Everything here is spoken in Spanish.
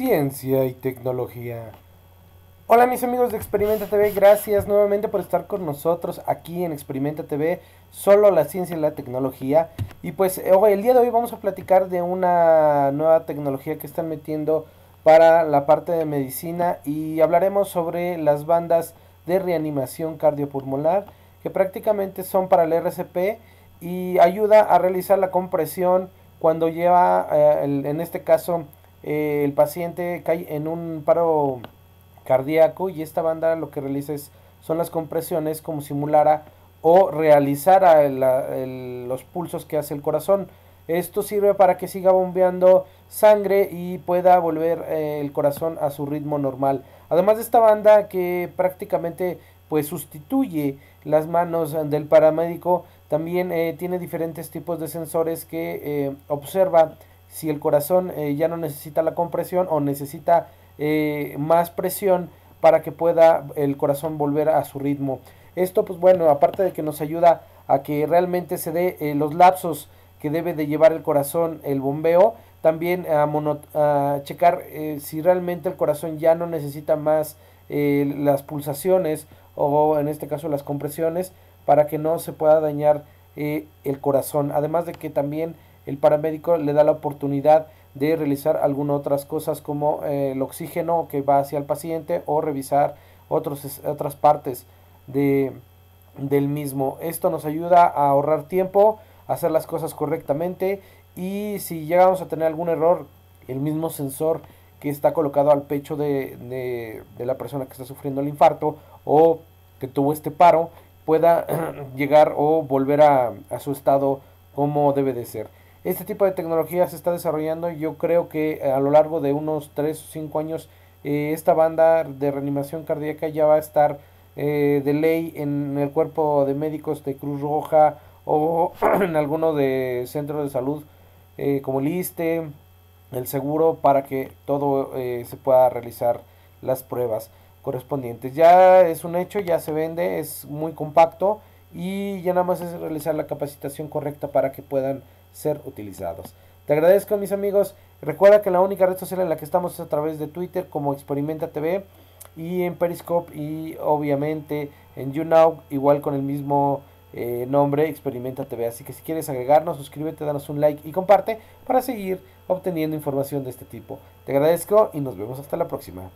ciencia y tecnología. Hola mis amigos de Experimenta TV, gracias nuevamente por estar con nosotros aquí en Experimenta TV, solo la ciencia y la tecnología. Y pues eh, el día de hoy vamos a platicar de una nueva tecnología que están metiendo para la parte de medicina y hablaremos sobre las bandas de reanimación cardiopulmonar que prácticamente son para el RCP y ayuda a realizar la compresión cuando lleva, eh, en este caso, eh, el paciente cae en un paro cardíaco y esta banda lo que realiza son las compresiones como simulara o realizara los pulsos que hace el corazón. Esto sirve para que siga bombeando sangre y pueda volver eh, el corazón a su ritmo normal. Además de esta banda que prácticamente pues sustituye las manos del paramédico, también eh, tiene diferentes tipos de sensores que observa si el corazón eh, ya no necesita la compresión o necesita eh, más presión para que pueda el corazón volver a su ritmo. Esto pues bueno, aparte de que nos ayuda a que realmente se dé eh, los lapsos que debe de llevar el corazón el bombeo, también a, a checar si realmente el corazón ya no necesita más las pulsaciones o en este caso las compresiones para que no se pueda dañar el corazón. Además de que también el paramédico le da la oportunidad de realizar algunas otras cosas como eh, el oxígeno que va hacia el paciente o revisar otros, otras partes de, del mismo. Esto nos ayuda a ahorrar tiempo, hacer las cosas correctamente y si llegamos a tener algún error, el mismo sensor que está colocado al pecho de, la persona que está sufriendo el infarto o que tuvo este paro pueda llegar o volver a, a su estado como debe de ser. Este tipo de tecnología se está desarrollando. Yo creo que eh, a lo largo de unos 3 o 5 años eh, esta banda de reanimación cardíaca ya va a estar eh, de ley en el cuerpo de médicos de Cruz Roja o en alguno de centros de salud como el ISTE, el seguro, para que todo se pueda realizar las pruebas correspondientes. Ya es un hecho, ya se vende, es muy compacto y ya nada más es realizar la capacitación correcta para que puedan ser utilizados. Te agradezco mis amigos. Recuerda que la única red social en la que estamos es a través de Twitter como Experimenta TV y en Periscope y obviamente en YouNow igual con el mismo eh, nombre Experimenta TV. Así que si quieres agregarnos, suscríbete, danos un like y comparte para seguir obteniendo información de este tipo. Te agradezco y nos vemos hasta la próxima.